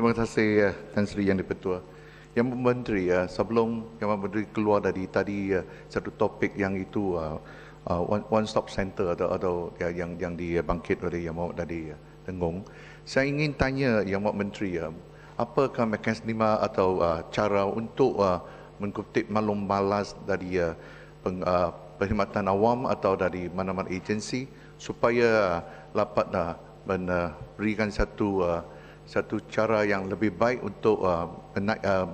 Terima kasih uh, Tan Sri Yang Dipertua. Yang Menteri, ya sebelum Yang Menteri keluar dari tadi uh, satu topik yang itu uh, uh, one, stop center atau, atau ya, yang yang dibangkit oleh Yang Mahmud dari uh, Tenggung, saya ingin tanya Yang Mahmud Menteri, uh, apakah mekanisme atau uh, cara untuk uh, mengkutip maklum balas dari uh, peng, uh, perkhidmatan awam atau dari mana-mana agensi supaya uh, dapat uh, berikan satu uh, satu cara yang lebih baik untuk uh, uh,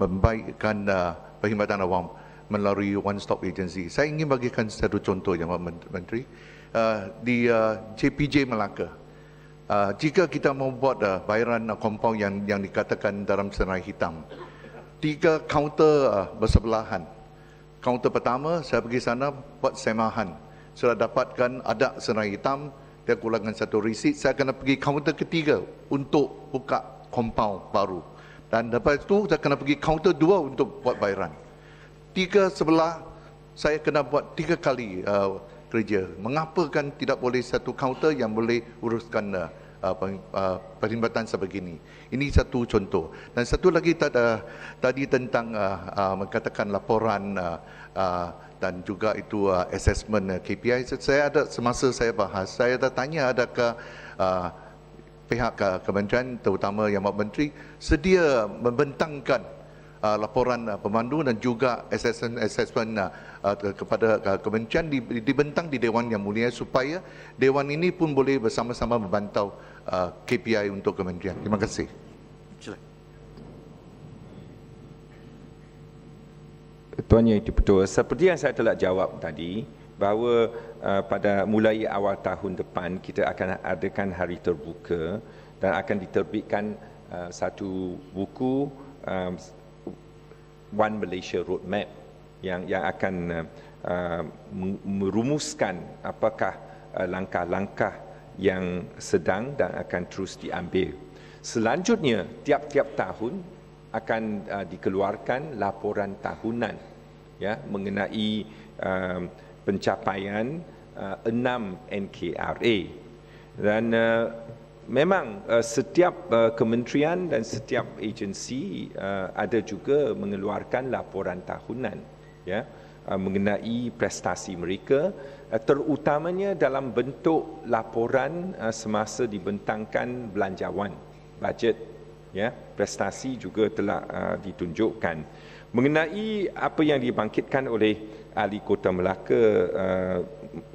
membaikkan uh, perkhidmatan awam melalui one stop agency. Saya ingin bagikan satu contoh yang menteri uh, di uh, JPJ Melaka. Uh, jika kita membuat uh, bayaran uh, compound yang yang dikatakan dalam senarai hitam. Tiga kaunter uh, bersebelahan. Kaunter pertama saya pergi sana buat semahan. Sudah dapatkan ada senarai hitam dia kurangkan satu receipt saya kena pergi kaunter ketiga untuk buka kompaun baru dan lepas itu saya kena pergi kaunter dua untuk buat bayaran tiga sebelah saya kena buat tiga kali uh, kerja mengapa kan tidak boleh satu kaunter yang boleh uruskan uh, uh, perkhidmatan sebegini ini satu contoh dan satu lagi tada, tadi tentang uh, uh, mengatakan laporan uh, uh, dan juga itu uh, assessment uh, KPI saya ada semasa saya bahas saya ada tanya adakah uh, pihak uh, kementerian terutama yang mahu Menteri sedia membentangkan uh, laporan uh, pemandu dan juga assessment assessment uh, uh, kepada uh, kementerian dibentang di dewan yang mulia supaya dewan ini pun boleh bersama-sama membantau uh, KPI untuk kementerian terima kasih Tuannya itu betul. Seperti yang saya telah jawab tadi, bahawa uh, pada mulai awal tahun depan kita akan adakan hari terbuka dan akan diterbitkan uh, satu buku um, One Malaysia Roadmap yang yang akan uh, uh merumuskan apakah uh, langkah-langkah yang sedang dan akan terus diambil. Selanjutnya tiap-tiap tahun akan uh, dikeluarkan laporan tahunan ya mengenai uh, pencapaian uh, 6 NKRA dan uh, memang uh, setiap uh, kementerian dan setiap agensi uh, ada juga mengeluarkan laporan tahunan ya uh, mengenai prestasi mereka uh, terutamanya dalam bentuk laporan uh, semasa dibentangkan belanjawan bajet ya prestasi juga telah uh, ditunjukkan mengenai apa yang dibangkitkan oleh ahli Kota Melaka uh,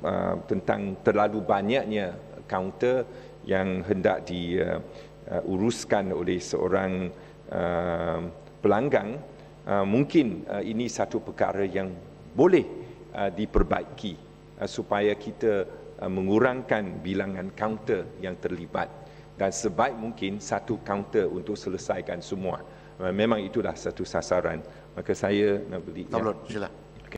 uh, tentang terlalu banyaknya kaunter yang hendak diuruskan uh, uh, oleh seorang uh, pelanggan uh, mungkin uh, ini satu perkara yang boleh uh, diperbaiki uh, supaya kita uh, mengurangkan bilangan kaunter yang terlibat dan sebaik mungkin satu kaunter untuk selesaikan semua Uh, memang itulah satu sasaran. Maka saya nak beli. Tablon, ya. sila.